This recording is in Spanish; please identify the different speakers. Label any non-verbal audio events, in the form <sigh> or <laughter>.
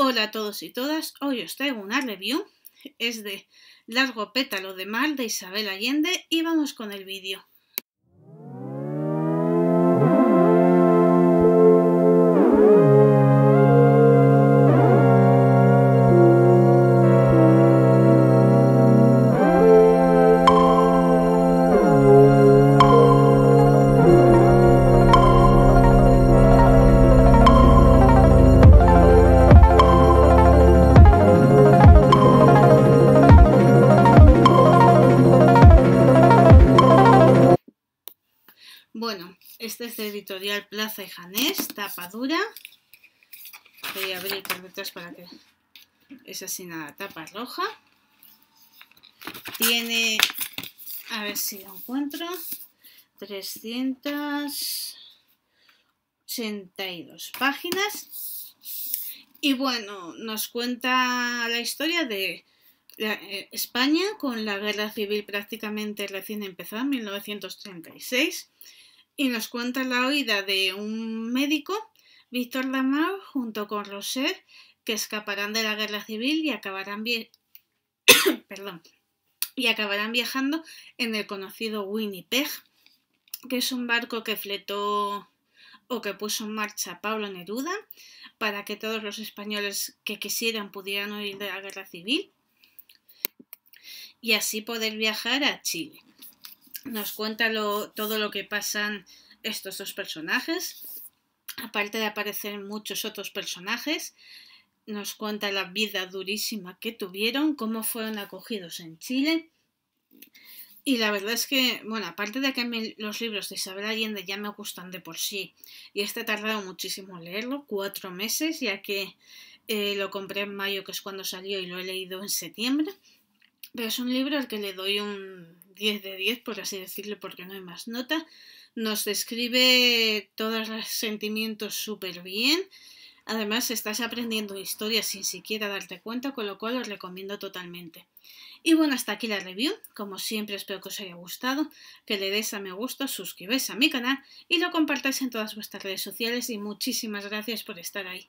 Speaker 1: Hola a todos y todas, hoy os traigo una review, es de Largo pétalo de mar de Isabel Allende y vamos con el vídeo. Bueno, este es el Editorial Plaza y Janés, tapa dura. Voy a abrir por detrás para que es así nada, tapa roja. Tiene, a ver si lo encuentro, 382 páginas. Y bueno, nos cuenta la historia de eh, España con la guerra civil prácticamente recién empezada, en 1936 y nos cuenta la oída de un médico, Víctor Lamar, junto con Roser, que escaparán de la guerra civil y acabarán, <coughs> Perdón. y acabarán viajando en el conocido Winnipeg, que es un barco que fletó o que puso en marcha Pablo Neruda para que todos los españoles que quisieran pudieran huir de la guerra civil y así poder viajar a Chile nos cuenta lo, todo lo que pasan estos dos personajes, aparte de aparecer muchos otros personajes, nos cuenta la vida durísima que tuvieron, cómo fueron acogidos en Chile. Y la verdad es que, bueno, aparte de que los libros de Isabel Allende ya me gustan de por sí, y este ha tardado muchísimo en leerlo, cuatro meses, ya que eh, lo compré en mayo, que es cuando salió, y lo he leído en septiembre. Pero es un libro al que le doy un 10 de 10, por así decirlo, porque no hay más nota. Nos describe todos los sentimientos súper bien. Además, estás aprendiendo historias sin siquiera darte cuenta, con lo cual os recomiendo totalmente. Y bueno, hasta aquí la review. Como siempre, espero que os haya gustado, que le des a me gusta, suscribáis a mi canal y lo compartáis en todas vuestras redes sociales. Y muchísimas gracias por estar ahí.